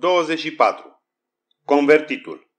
24. Convertitul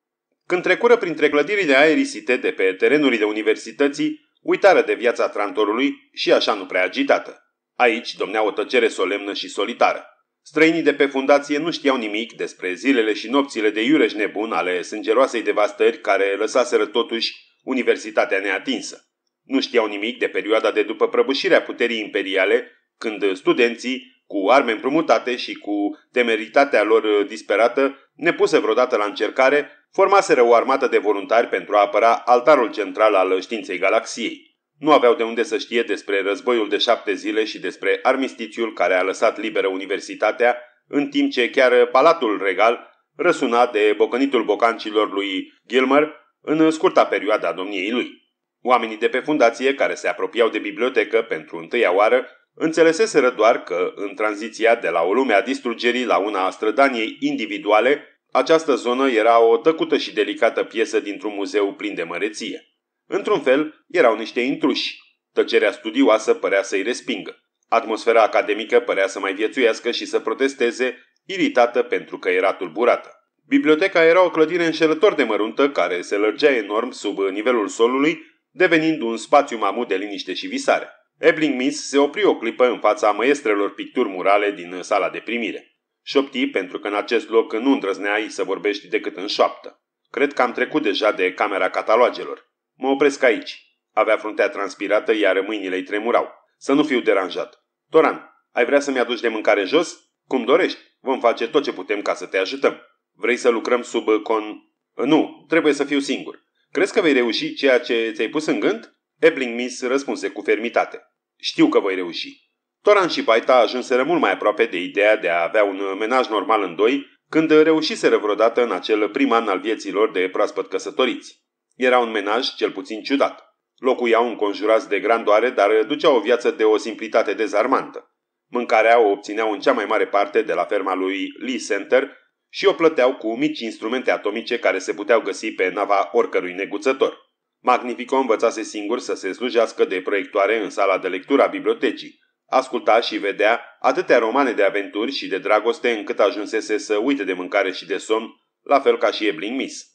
Când trecură printre clădirile aerisite de pe terenurile universității, uitară de viața trantorului și așa nu prea agitată. Aici domnea o tăcere solemnă și solitară. Străinii de pe fundație nu știau nimic despre zilele și nopțile de iureș nebun ale sângeroasei devastări care lăsaseră totuși universitatea neatinsă. Nu știau nimic de perioada de după prăbușirea puterii imperiale, când studenții cu arme împrumutate și cu temeritatea lor uh, disperată, nepuse vreodată la încercare, formaseră o armată de voluntari pentru a apăra altarul central al uh, științei galaxiei. Nu aveau de unde să știe despre războiul de șapte zile și despre armistițiul care a lăsat liberă universitatea, în timp ce chiar uh, Palatul Regal răsuna de bocănitul bocancilor lui Gilmer în scurta perioadă a domniei lui. Oamenii de pe fundație, care se apropiau de bibliotecă pentru întâia oară, Înțeleseseră doar că, în tranziția de la o lume a distrugerii la una a strădaniei individuale, această zonă era o tăcută și delicată piesă dintr-un muzeu plin de măreție. Într-un fel, erau niște intruși. Tăcerea studioasă părea să-i respingă. Atmosfera academică părea să mai viețuiască și să protesteze, iritată pentru că era tulburată. Biblioteca era o clădire înșelător de măruntă care se lărgea enorm sub nivelul solului, devenind un spațiu mamut de liniște și visare. Ebling Miss se opri o clipă în fața măestrelor picturi murale din sala de primire. Șopti pentru că în acest loc nu îndrăzneai să vorbești decât în șoaptă. Cred că am trecut deja de camera catalogelor. Mă opresc aici. Avea fruntea transpirată, iar mâinile îi tremurau. Să nu fiu deranjat. Toran, ai vrea să-mi aduci de mâncare jos? Cum dorești. Vom face tot ce putem ca să te ajutăm. Vrei să lucrăm sub con... Nu, trebuie să fiu singur. Crezi că vei reuși ceea ce ți-ai pus în gând? Ebling Miss răspunse cu fermitate. Știu că voi reuși. Toran și Baita ajunseră mult mai aproape de ideea de a avea un menaj normal în doi, când reușiseră vreodată în acel prim an al vieților de proaspăt căsătoriți. Era un menaj cel puțin ciudat. Locuiau înconjurați de grandoare, dar duceau o viață de o simplitate dezarmantă. Mâncarea o obțineau în cea mai mare parte de la ferma lui Lee Center și o plăteau cu mici instrumente atomice care se puteau găsi pe nava oricărui neguțător. Magnifico învățase singur să se slujească de proiectoare în sala de lectură a bibliotecii. Asculta și vedea atâtea romane de aventuri și de dragoste încât ajunsese să uite de mâncare și de somn, la fel ca și Ebling Miss.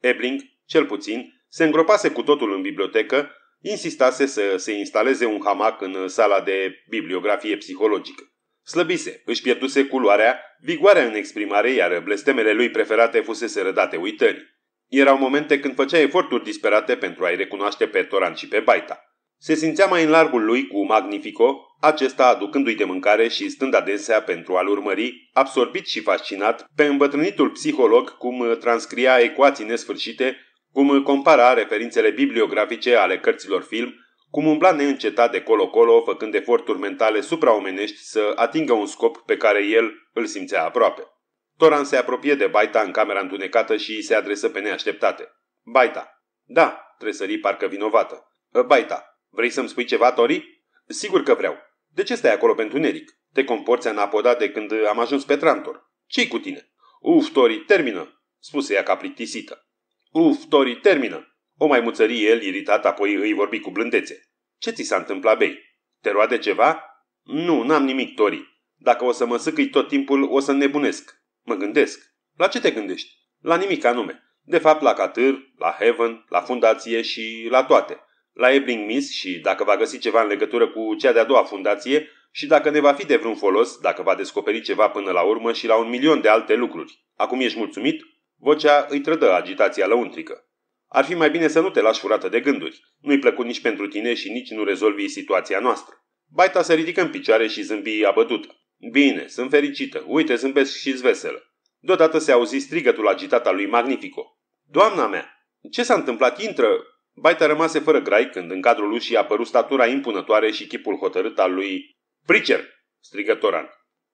Ebling, cel puțin, se îngropase cu totul în bibliotecă, insistase să se instaleze un hamac în sala de bibliografie psihologică. Slăbise, își pierduse culoarea, vigoarea în exprimare, iar blestemele lui preferate fusese rădate uitării. Erau momente când făcea eforturi disperate pentru a-i recunoaște pe Toran și pe Baita. Se simțea mai în largul lui cu Magnifico, acesta aducându-i de mâncare și stând adesea pentru a-l urmări, absorbit și fascinat, pe îmbătrânitul psiholog cum transcria ecuații nesfârșite, cum compara referințele bibliografice ale cărților film, cum umbla neîncetat de colo-colo, făcând eforturi mentale supraomenești să atingă un scop pe care el îl simțea aproape. Toran se apropie de Baita în camera întunecată și îi se adresă pe neașteptate. Baita. Da, tresări parcă vinovată. Ă, Baita. Vrei să-mi spui ceva, Tori? Sigur că vreau. De ce stai acolo pentru neric? Te comporți anapodat de când am ajuns pe Trantor. Ce-i cu tine? Uf, Tori, termină, spuse ea ca plictisită. Uf, Tori, termină. O mai muțări el, iritat, apoi îi vorbi cu blândețe. Ce ți s-a întâmplat, bei? Te roade ceva? Nu, n-am nimic, Tori. Dacă o să mă sâcâi tot timpul, o să nebunesc. Mă gândesc. La ce te gândești? La nimic anume. De fapt, la Catâr, la Heaven, la fundație și la toate. La Ebling Miss și dacă va găsi ceva în legătură cu cea de-a doua fundație și dacă ne va fi de vreun folos, dacă va descoperi ceva până la urmă și la un milion de alte lucruri. Acum ești mulțumit? Vocea îi trădă agitația lăuntrică. Ar fi mai bine să nu te lași furată de gânduri. Nu-i plăcut nici pentru tine și nici nu rezolvi situația noastră. Baita se ridică în picioare și zâmbi abătută. Bine, sunt fericită. Uite, zâmbesc și veselă. Deodată se auzi strigătul agitat al lui Magnifico. Doamna mea! Ce s-a întâmplat? Intră! Baita rămase fără grai când în cadrul ușii apărut statura impunătoare și chipul hotărât al lui Pricer, strigă Toran.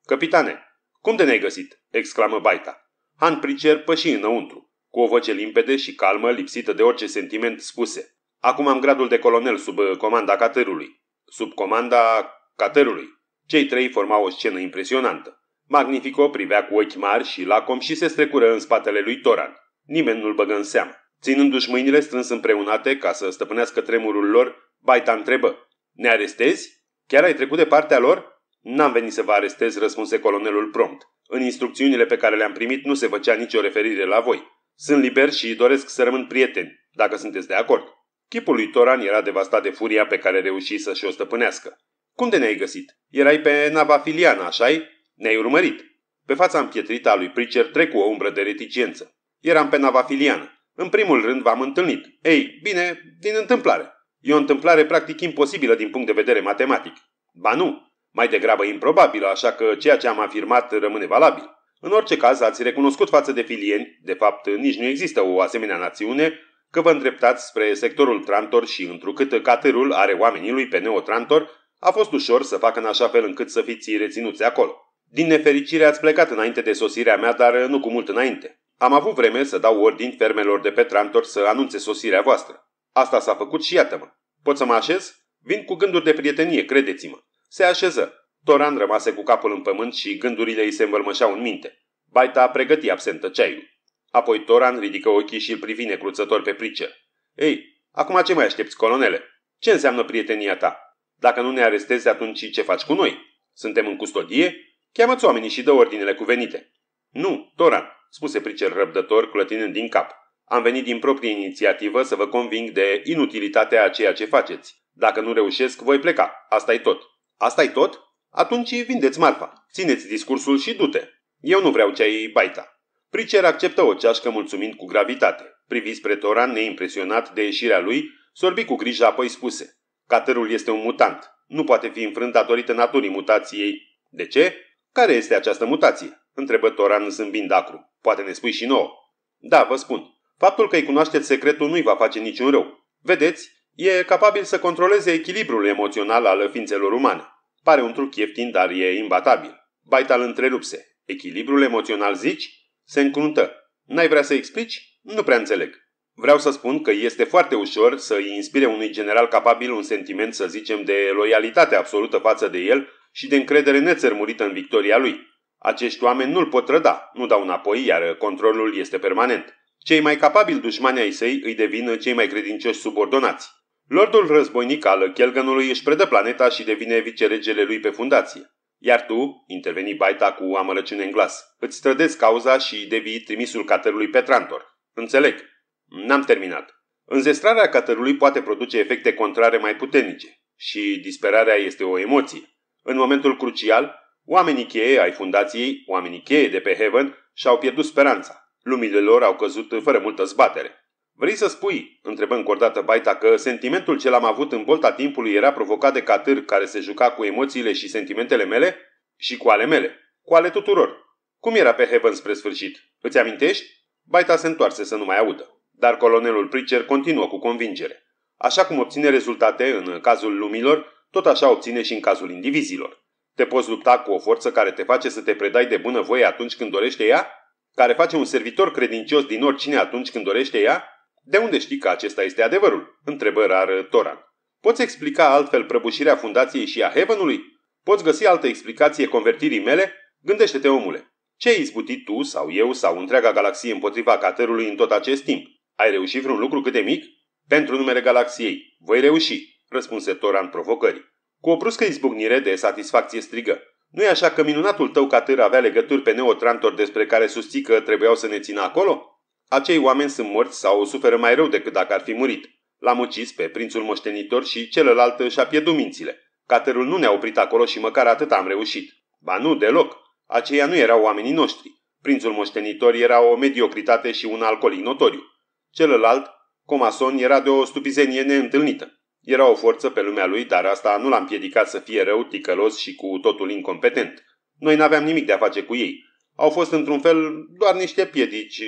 Capitane, cum de ne-ai găsit? exclamă Baita. Han Pricer păși înăuntru, cu o voce limpede și calmă, lipsită de orice sentiment spuse. Acum am gradul de colonel sub eh, comanda caterului. Sub comanda caterului. Cei trei formau o scenă impresionantă. Magnifico privea cu ochi mari și lacom și se strecură în spatele lui Toran. Nimeni nu-l băgă în seamă. Ținându-și mâinile strâns împreunate ca să stăpânească tremurul lor, Baita întrebă. Ne arestezi? Chiar ai trecut de partea lor? N-am venit să vă arestez, răspunse colonelul prompt. În instrucțiunile pe care le-am primit nu se făcea nicio referire la voi. Sunt liber și doresc să rămân prieteni, dacă sunteți de acord. Chipul lui Toran era devastat de furia pe care reuși să și o stăpânească. Cum de ne-ai găsit? Erai pe nava filiană, așa Ne-ai urmărit. Pe fața împietrită a lui Pricer trec o umbră de reticență. Eram pe nava filiană. În primul rând v-am întâlnit. Ei, bine, din întâmplare. E o întâmplare practic imposibilă din punct de vedere matematic. Ba nu, mai degrabă improbabilă, așa că ceea ce am afirmat rămâne valabil. În orice caz, ați recunoscut față de filieni, de fapt nici nu există o asemenea națiune, că vă îndreptați spre sectorul Trantor și întrucât catărul are oamenii lui pe Neotrantor, a fost ușor să fac în așa fel încât să fiți reținuți acolo. Din nefericire ați plecat înainte de sosirea mea, dar nu cu mult înainte. Am avut vreme să dau ordini fermelor de pe Trantor să anunțe sosirea voastră. Asta s-a făcut și iată-mă. Pot să mă așez? Vin cu gânduri de prietenie, credeți-mă. Se așeză. Toran rămase cu capul în pământ și gândurile îi se învălmășeau în minte. Baita pregăti absentă ceaiul. Apoi Toran ridică ochii și îl privi necruțător pe Pricer. Ei, acum ce mai aștepți, colonele? Ce înseamnă prietenia ta? Dacă nu ne arestezi, atunci ce faci cu noi? Suntem în custodie? Cheamă-ți oamenii și dă ordinele cuvenite. Nu, Toran, spuse pricer răbdător, clătinând din cap. Am venit din proprie inițiativă să vă conving de inutilitatea a ceea ce faceți. Dacă nu reușesc, voi pleca. asta e tot. asta e tot? Atunci vindeți marfa. Țineți discursul și du-te. Eu nu vreau cei baita. Pricer acceptă o ceașcă mulțumind cu gravitate. Privi spre Toran, neimpresionat de ieșirea lui, sorbi cu grijă apoi spuse. Catărul este un mutant. Nu poate fi înfrânt datorită naturii mutației. De ce? Care este această mutație? Întrebă Toran zâmbind acru. Poate ne spui și nouă. Da, vă spun. Faptul că îi cunoașteți secretul nu-i va face niciun rău. Vedeți, e capabil să controleze echilibrul emoțional al ființelor umane. Pare un truc ieftin, dar e imbatabil. Baita îl întrerupse. Echilibrul emoțional zici? Se încruntă. N-ai vrea să explici? Nu prea înțeleg. Vreau să spun că este foarte ușor să îi inspire unui general capabil un sentiment, să zicem, de loialitate absolută față de el și de încredere nețărmurită în victoria lui. Acești oameni nu-l pot răda, nu dau înapoi, iar controlul este permanent. Cei mai capabili dușmani ai săi îi devin cei mai credincioși subordonați. Lordul războinic al Chelganului își predă planeta și devine viceregele lui pe fundație. Iar tu, interveni Baita cu amărăciune în glas, îți strădezi cauza și devii trimisul caterului pe Trantor. Înțeleg, N-am terminat. Înzestrarea catărului poate produce efecte contrare mai puternice și disperarea este o emoție. În momentul crucial, oamenii cheie ai fundației, oamenii cheie de pe Heaven, și-au pierdut speranța. Lumile lor au căzut fără multă zbatere. Vrei să spui, întrebă încordată Baita, că sentimentul ce l-am avut în bolta timpului era provocat de catâr care se juca cu emoțiile și sentimentele mele? Și cu ale mele. Cu ale tuturor. Cum era pe Heaven spre sfârșit? Îți amintești? Baita se întoarse să nu mai audă. Dar colonelul Pritcher continuă cu convingere. Așa cum obține rezultate în cazul lumilor, tot așa obține și în cazul indivizilor. Te poți lupta cu o forță care te face să te predai de bună voie atunci când dorește ea? Care face un servitor credincios din oricine atunci când dorește ea? De unde știi că acesta este adevărul? Întrebă rar Toran. Poți explica altfel prăbușirea fundației și a Heavenului? Poți găsi altă explicație convertirii mele? Gândește-te, omule. Ce ai izbutit tu sau eu sau întreaga galaxie împotriva caterului în tot acest timp? Ai reușit vreun lucru cât de mic? Pentru numele galaxiei. Voi reuși, răspunse Toran provocării. Cu o bruscă izbucnire de satisfacție strigă. nu e așa că minunatul tău catâr avea legături pe neotrantor despre care susții că trebuiau să ne țină acolo? Acei oameni sunt morți sau suferă mai rău decât dacă ar fi murit. L-am ucis pe prințul moștenitor și celălalt și-a pierdut mințile. Caterul nu ne-a oprit acolo și măcar atât am reușit. Ba nu, deloc. Aceia nu erau oamenii noștri. Prințul moștenitor era o mediocritate și un alcoolic notoriu. Celălalt, Comason, era de o stupizenie neîntâlnită. Era o forță pe lumea lui, dar asta nu l-a împiedicat să fie rău, ticălos și cu totul incompetent. Noi n-aveam nimic de a face cu ei. Au fost într-un fel doar niște piedici,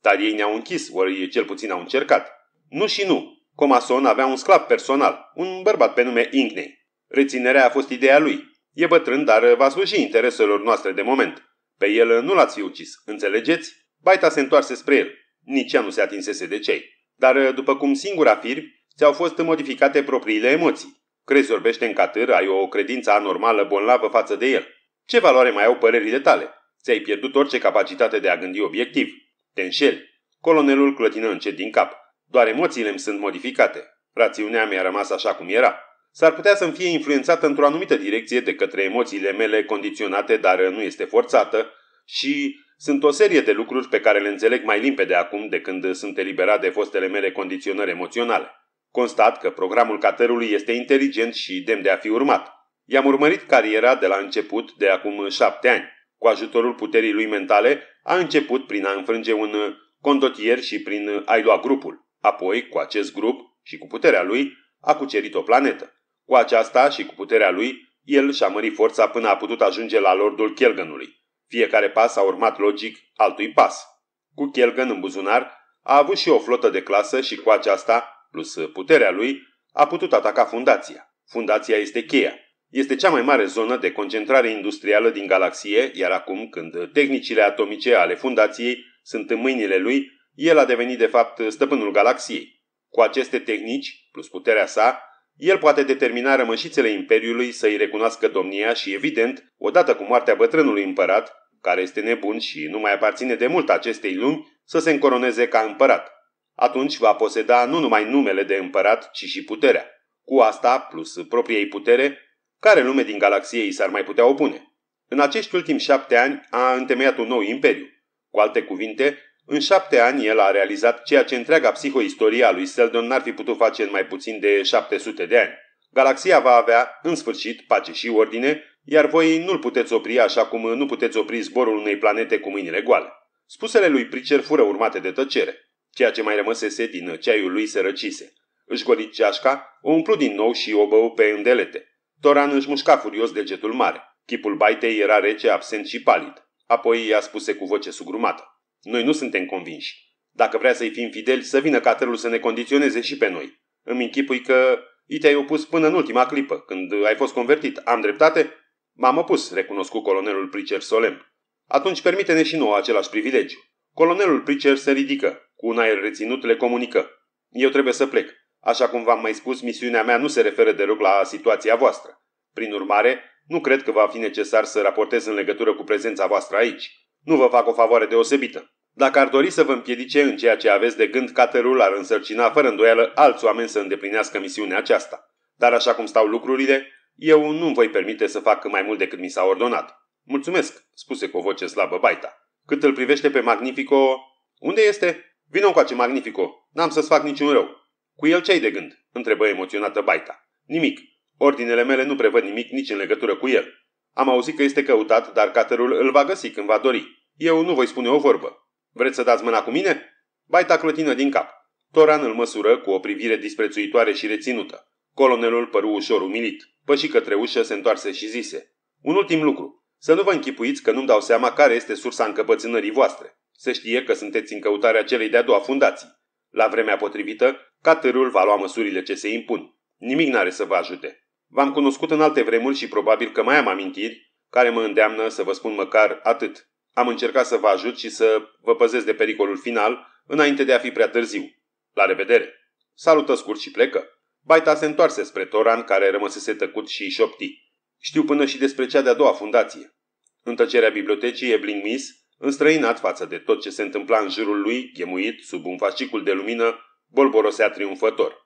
dar ei ne-au închis, ori cel puțin au încercat. Nu și nu. Comason avea un sclav personal, un bărbat pe nume Inkney. Reținerea a fost ideea lui. E bătrân, dar va sluji intereselor noastre de moment. Pe el nu l-ați fi ucis, înțelegeți? Baita se întoarse spre el. Nici ea nu se atinsese de cei. Dar, ă, după cum singura firbi, ți-au fost modificate propriile emoții. Crezi orbește în catâr, ai o credință anormală bonlavă față de el. Ce valoare mai au părerile tale? Ți-ai pierdut orice capacitate de a gândi obiectiv. Te înșeli. Colonelul clătină încet din cap. Doar emoțiile îmi sunt modificate. Rațiunea mi-a rămas așa cum era. S-ar putea să-mi fie influențată într-o anumită direcție de către emoțiile mele condiționate, dar ă, nu este forțată, și sunt o serie de lucruri pe care le înțeleg mai limpede acum de când sunt eliberat de fostele mele condiționări emoționale. Constat că programul caterului este inteligent și demn de a fi urmat. I-am urmărit cariera de la început de acum șapte ani. Cu ajutorul puterii lui mentale, a început prin a înfrânge un condotier și prin a-i lua grupul. Apoi, cu acest grup și cu puterea lui, a cucerit o planetă. Cu aceasta și cu puterea lui, el și-a mărit forța până a putut ajunge la lordul Kelganului. Fiecare pas a urmat logic altui pas. Cu Kelgan în buzunar, a avut și o flotă de clasă și cu aceasta, plus puterea lui, a putut ataca fundația. Fundația este cheia. Este cea mai mare zonă de concentrare industrială din galaxie, iar acum, când tehnicile atomice ale fundației sunt în mâinile lui, el a devenit de fapt stăpânul galaxiei. Cu aceste tehnici, plus puterea sa, el poate determina rămășițele Imperiului să îi recunoască domnia și, evident, odată cu moartea bătrânului împărat, care este nebun și nu mai aparține de mult acestei lumi, să se încoroneze ca împărat. Atunci va poseda nu numai numele de împărat, ci și puterea. Cu asta, plus propriei putere, care lume din galaxie i s-ar mai putea opune? În acești ultimi șapte ani a întemeiat un nou imperiu. Cu alte cuvinte, în șapte ani el a realizat ceea ce întreaga psihoistorie a lui Seldon n-ar fi putut face în mai puțin de 700 de ani. Galaxia va avea, în sfârșit, pace și ordine, iar voi nu-l puteți opri așa cum nu puteți opri zborul unei planete cu mâinile goale. Spusele lui Pricer fură urmate de tăcere. Ceea ce mai rămăsese din ceaiul lui se răcise. Își goli ceașca, o umplu din nou și o bău pe îndelete. Toran își mușca furios degetul mare. Chipul baitei era rece, absent și palid. Apoi i-a spuse cu voce sugrumată. Noi nu suntem convinși. Dacă vrea să-i fim fideli, să vină caterul să ne condiționeze și pe noi. Îmi închipui că i te-ai opus până în ultima clipă, când ai fost convertit. Am dreptate? M-am opus, recunoscu colonelul Pricer solemn. Atunci permite-ne și nouă același privilegiu. Colonelul Pricer se ridică. Cu un aer reținut le comunică. Eu trebuie să plec. Așa cum v-am mai spus, misiunea mea nu se referă deloc la situația voastră. Prin urmare, nu cred că va fi necesar să raportez în legătură cu prezența voastră aici. Nu vă fac o favoare deosebită. Dacă ar dori să vă împiedice în ceea ce aveți de gând, caterul ar însărcina fără îndoială alți oameni să îndeplinească misiunea aceasta. Dar așa cum stau lucrurile, eu nu voi permite să fac mai mult decât mi s-a ordonat. Mulțumesc, spuse cu o voce slabă Baita. Cât îl privește pe Magnifico... Unde este? Vino încoace, Magnifico. N-am să-ți fac niciun rău. Cu el ce-ai de gând? Întrebă emoționată Baita. Nimic. Ordinele mele nu prevăd nimic nici în legătură cu el. Am auzit că este căutat, dar caterul îl va găsi când va dori. Eu nu voi spune o vorbă. Vreți să dați mâna cu mine? Baita clotină din cap. Toran îl măsură cu o privire disprețuitoare și reținută. Colonelul păru ușor umilit. Păși către ușă se întoarse și zise. Un ultim lucru. Să nu vă închipuiți că nu-mi dau seama care este sursa încăpățânării voastre. Se știe că sunteți în căutarea celei de-a doua fundații. La vremea potrivită, catărul va lua măsurile ce se impun. Nimic n-are să vă ajute. V-am cunoscut în alte vremuri și probabil că mai am amintiri care mă îndeamnă să vă spun măcar atât. Am încercat să vă ajut și să vă păzesc de pericolul final înainte de a fi prea târziu. La revedere! Salută scurt și plecă. Baita se întoarse spre Toran, care rămăsese tăcut și șopti. Știu până și despre cea de-a doua fundație. În tăcerea bibliotecii, Ebling Miss, înstrăinat față de tot ce se întâmpla în jurul lui, chemuit, sub un fascicul de lumină, bolborosea triumfător.